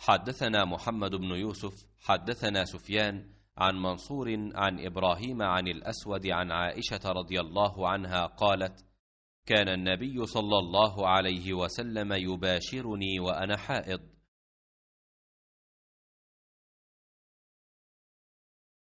حدثنا محمد بن يوسف حدثنا سفيان عن منصور عن ابراهيم عن الاسود عن عائشه رضي الله عنها قالت كان النبي صلى الله عليه وسلم يباشرني وانا حائض